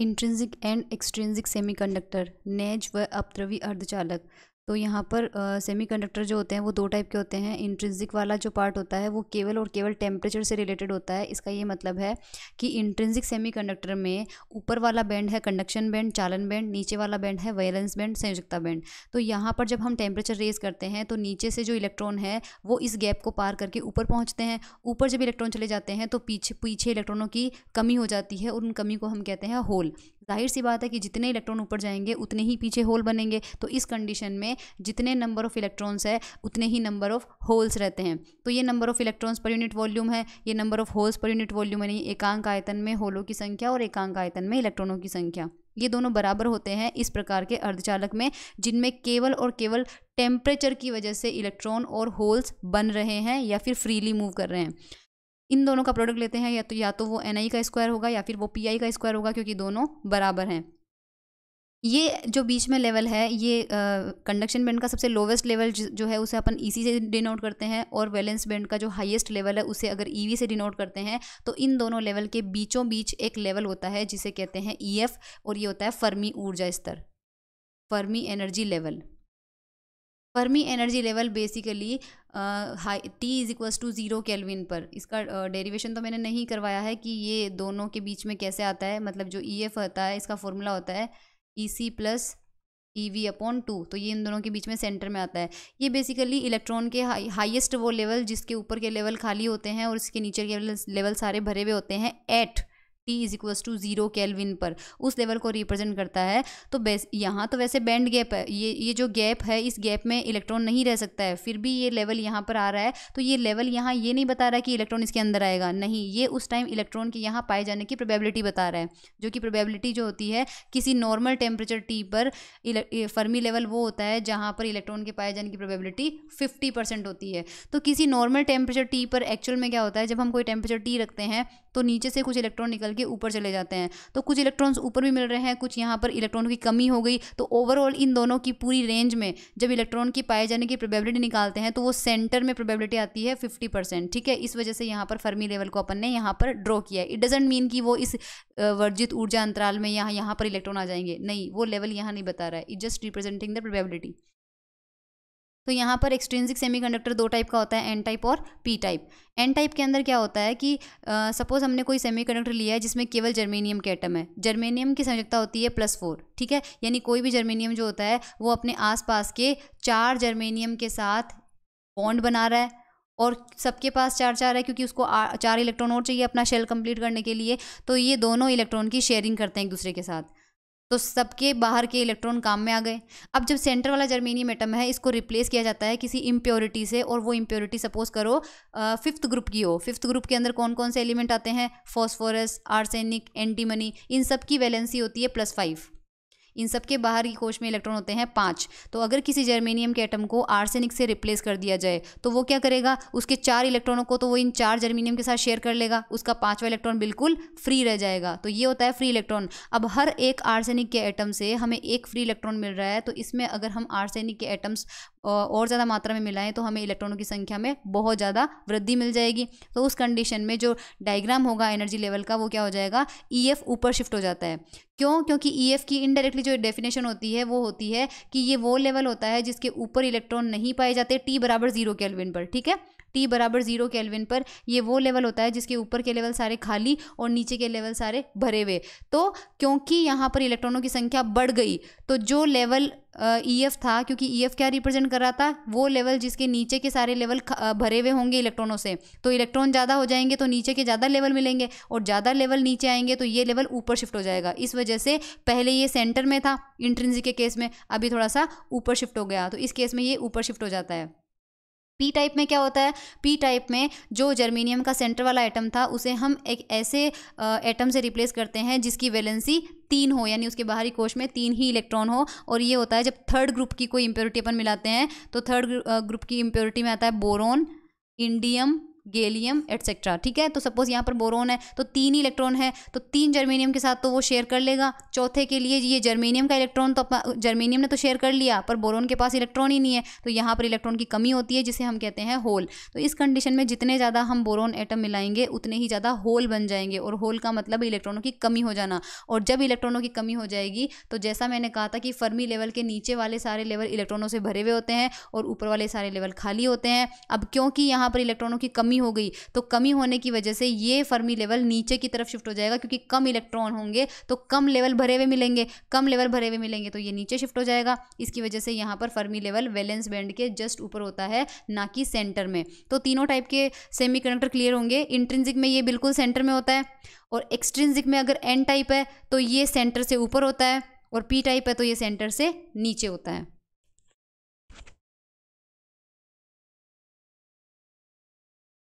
intrinsic and extrinsic semiconductor नैज व अपद्रवी अर्धचालक तो यहाँ पर सेमीकंडक्टर जो होते हैं वो दो टाइप के होते हैं इंट्रेंसिक वाला जो पार्ट होता है वो केवल और केवल टेम्परेचर से रिलेटेड होता है इसका ये मतलब है कि इंट्रेंसिक सेमीकंडक्टर में ऊपर वाला बैंड है कंडक्शन बैंड चालन बैंड नीचे वाला बैंड है वायलेंस बैंड संयोजकता बैंड तो यहाँ पर जब हम टेम्परेचर रेज करते हैं तो नीचे से जो इलेक्ट्रॉन है वो इस गैप को पार करके ऊपर पहुँचते हैं ऊपर जब इलेक्ट्रॉन चले जाते हैं तो पीछे पीछे इलेक्ट्रॉनों की कमी हो जाती है और उन कमी को हम कहते हैं होल जाहिर सी बात है कि जितने इलेक्ट्रॉन ऊपर जाएंगे उतने ही पीछे होल बनेंगे तो इस कंडीशन में जितने नंबर ऑफ़ इलेक्ट्रॉन्स है उतने ही नंबर ऑफ़ होल्स रहते हैं तो ये number of electrons per unit volume है ये number of holes per unit volume यानी एकांक आयतन में होलों की संख्या और एकांक आयतन में इलेक्ट्रॉनों की संख्या ये दोनों बराबर होते हैं इस प्रकार के अर्धचालक में जिनमें केवल और केवल टेम्परेचर की वजह से इलेक्ट्रॉन और होल्स बन रहे हैं या फिर फ्रीली मूव कर रहे हैं इन दोनों का प्रोडक्ट लेते हैं या तो या तो वो एन का स्क्वायर होगा या फिर वो पी का स्क्वायर होगा क्योंकि दोनों बराबर हैं ये जो बीच में लेवल है ये कंडक्शन बैंड का सबसे लोवेस्ट लेवल जो है उसे अपन ई e से डिनोट करते हैं और वैलेंस बैंड का जो हाईएस्ट लेवल है उसे अगर ई e से डिनोट करते हैं तो इन दोनों लेवल के बीचों बीच एक लेवल होता है जिसे कहते हैं ई e और ये होता है फर्मी ऊर्जा स्तर Fermi energy level Fermi energy level basically हाई T is equals to zero kelvin पर इसका डेरिवेशन uh, तो मैंने नहीं करवाया है कि ये दोनों के बीच में कैसे आता है मतलब जो ई e एफ होता है इसका फॉर्मूला होता है E C plus E V upon two तो ये इन दोनों के बीच में सेंटर में आता है ये बेसिकली इलेक्ट्रॉन के हाई हाइएस्ट वो लेवल जिसके ऊपर के लेवल खाली होते हैं और इसके नीचे के लेवल सारे भरे हुए होते हैं at T is equals to zero kelvin पर उस लेवल को रिप्रेजेंट करता है तो बेस यहाँ तो वैसे बैंड गैप है ये ये जो गैप है इस गैप में इलेक्ट्रॉन नहीं रह सकता है फिर भी ये लेवल यहाँ पर आ रहा है तो ये लेवल यहाँ ये नहीं बता रहा कि इलेक्ट्रॉन इसके अंदर आएगा नहीं ये उस टाइम इलेक्ट्रॉन के यहाँ पाए जाने की प्रोबेबिलिटी बता रहा है जो कि प्रोबेबिलिटी जो होती है किसी नॉर्मल टेम्परेचर टी पर फर्मी लेवल वो होता है जहाँ पर इलेक्ट्रॉन के पाए जाने की प्रोबेबिलिटी फिफ्टी परसेंट होती है तो किसी नॉर्मल टेम्परेचर टी पर एक्चुअल में क्या होता है जब हम कोई टेम्परेचर टी रखते हैं तो नीचे से कुछ इलेक्ट्रॉन निकल के ऊपर चले जाते हैं तो कुछ इलेक्ट्रॉन्स ऊपर भी मिल रहे हैं कुछ यहाँ पर इलेक्ट्रॉन की कमी हो गई तो ओवरऑल इन दोनों की पूरी रेंज में जब इलेक्ट्रॉन की पाए जाने की प्रोबेबिलिटी निकालते हैं तो वो सेंटर में प्रोबेबिलिटी आती है फिफ्टी परसेंट ठीक है इस वजह से यहाँ पर फर्मी लेवल को अपन ने यहाँ पर ड्रॉ किया इट डजेंट मीन कि वो इस वर्जित ऊर्जा अंतराल में यहाँ यहाँ पर इलेक्ट्रॉन आ जाएंगे नहीं वो लेवल यहाँ नहीं बता रहा है it just representing the probability तो यहाँ पर एक्सट्रेंसिक कंडक्टर दो टाइप का होता है एन टाइप और पी टाइप एन टाइप के अंदर क्या होता है कि सपोज हमने कोई कंडक्टर लिया है जिसमें केवल जर्मेनियम के एटम है जर्मेनियम की संयुक्ता होती है प्लस फोर ठीक है यानी कोई भी जर्मेनियम जो होता है वो अपने आसपास के चार जर्मेनियम के साथ बॉन्ड बना रहा है और सबके पास चार चार है क्योंकि उसको चार इलेक्ट्रॉन और चाहिए अपना शेल कंप्लीट करने के लिए तो ये दोनों इलेक्ट्रॉन की शेयरिंग करते हैं एक दूसरे के साथ तो सबके बाहर के इलेक्ट्रॉन काम में आ गए अब जब सेंटर वाला जर्मेनियम एटम है इसको रिप्लेस किया जाता है किसी इम्प्योरिटी से और वो इम्प्योरिटी सपोज करो फिफ्थ ग्रुप की हो फिफ्थ ग्रुप के अंदर कौन कौन से एलिमेंट आते हैं फॉस्फोरस आर्सेनिक एंटीमनी इन सब की वैलेंसी होती है प्लस फाइव इन सब के की कोश में इलेक्ट्रॉन होते हैं पाँच तो अगर किसी जर्मेनियम के एटम को आर्सेनिक से रिप्लेस कर दिया जाए तो वो क्या करेगा उसके चार इलेक्ट्रॉनों को तो वो इन चार जर्मेनियम के साथ शेयर कर लेगा उसका पाँचवा इलेक्ट्रॉन बिल्कुल फ्री रह जाएगा तो ये होता है फ्री इलेक्ट्रॉन अब हर एक आर्सेनिक के एटम से हमें एक फ्री इलेक्ट्रॉन मिल रहा है तो इसमें अगर हम आर्सेनिक के एटम्स और ज़्यादा मात्रा में मिलाएं तो हमें इलेक्ट्रॉनों की संख्या में बहुत ज़्यादा वृद्धि मिल जाएगी तो उस कंडीशन में जो डायग्राम होगा एनर्जी लेवल का वो क्या हो जाएगा ई e ऊपर शिफ्ट हो जाता है क्यों क्योंकि ई e की इनडायरेक्टली जो डेफिनेशन होती है वो होती है कि ये वो लेवल होता है जिसके ऊपर इलेक्ट्रॉन नहीं पाए जाते टी बराबर जीरो केल्विन पर ठीक है टी बराबर जीरो केल्विन पर ये वो लेवल होता है जिसके ऊपर के लेवल सारे खाली और नीचे के लेवल सारे भरे हुए तो क्योंकि यहाँ पर इलेक्ट्रॉनों की संख्या बढ़ गई तो जो लेवल ई एफ था क्योंकि ई e एफ क्या रिप्रेजेंट कर रहा था वो लेवल जिसके नीचे के सारे लेवल भरे हुए होंगे इलेक्ट्रॉनों से तो इलेक्ट्रॉन ज़्यादा हो जाएंगे तो नीचे के ज़्यादा लेवल मिलेंगे और ज़्यादा लेवल नीचे आएंगे तो ये लेवल ऊपर शिफ्ट हो जाएगा इस वजह से पहले ये सेंटर में था इंट्रेंसी के केस में अभी थोड़ा सा ऊपर शिफ्ट हो गया तो इस केस में ये ऊपर शिफ्ट हो जाता है पी टाइप में क्या होता है पी टाइप में जो जर्मीनियम का सेंटर वाला एटम था उसे हम एक ऐसे एटम से रिप्लेस करते हैं जिसकी वैलेंसी तीन हो यानी उसके बाहरी कोश में तीन ही इलेक्ट्रॉन हो और ये होता है जब थर्ड ग्रुप की कोई इम्प्योरिटी अपन मिलाते हैं तो थर्ड ग्रुप की इम्प्योरिटी में आता है बोरोन इंडियम गेलियम एट्सेट्रा ठीक है तो सपोज यहाँ पर बोरोन है तो तीन ही इलेक्ट्रॉन है तो तीन जर्मेनियम के साथ तो वो शेयर कर लेगा चौथे के लिए ये जर्मेनियम का इलेक्ट्रॉन तो अपना जर्मेनियम ने तो शेयर कर लिया पर बोरोन के पास इलेक्ट्रॉन ही नहीं है तो यहाँ पर इलेक्ट्रॉन की कमी होती है जिसे हम कहते हैं होल तो इस कंडीशन में जितने ज़्यादा हम बोरोन एटम मिलाएंगे उतने ही ज़्यादा होल बन जाएंगे और होल का मतलब इलेक्ट्रॉनों की कमी हो जाना और जब इलेक्ट्रॉनों की कमी हो जाएगी तो जैसा मैंने कहा था कि फर्मी लेवल के नीचे वाले सारे लेवल इलेक्ट्रॉनों से भरे हुए होते हैं और ऊपर वाले सारे लेवल खाली होते हैं अब क्योंकि यहाँ पर इलेक्ट्रॉनों की कमी हो गई तो कमी होने की वजह से ये फर्मी लेवल नीचे की तरफ शिफ्ट हो जाएगा क्योंकि कम इलेक्ट्रॉन होंगे तो कम लेवल भरे हुए मिलेंगे कम लेवल भरे हुए मिलेंगे तो ये नीचे शिफ्ट हो जाएगा इसकी वजह से यहाँ पर फर्मी लेवल वैलेंस बैंड के जस्ट ऊपर होता है ना कि सेंटर में तो तीनों टाइप के सेमी क्लियर होंगे इंट्रेंसिक में ये बिल्कुल सेंटर में होता है और एक्सट्रेंसिक में अगर एन टाइप है तो ये सेंटर से ऊपर होता है और पी टाइप है तो ये सेंटर से नीचे होता है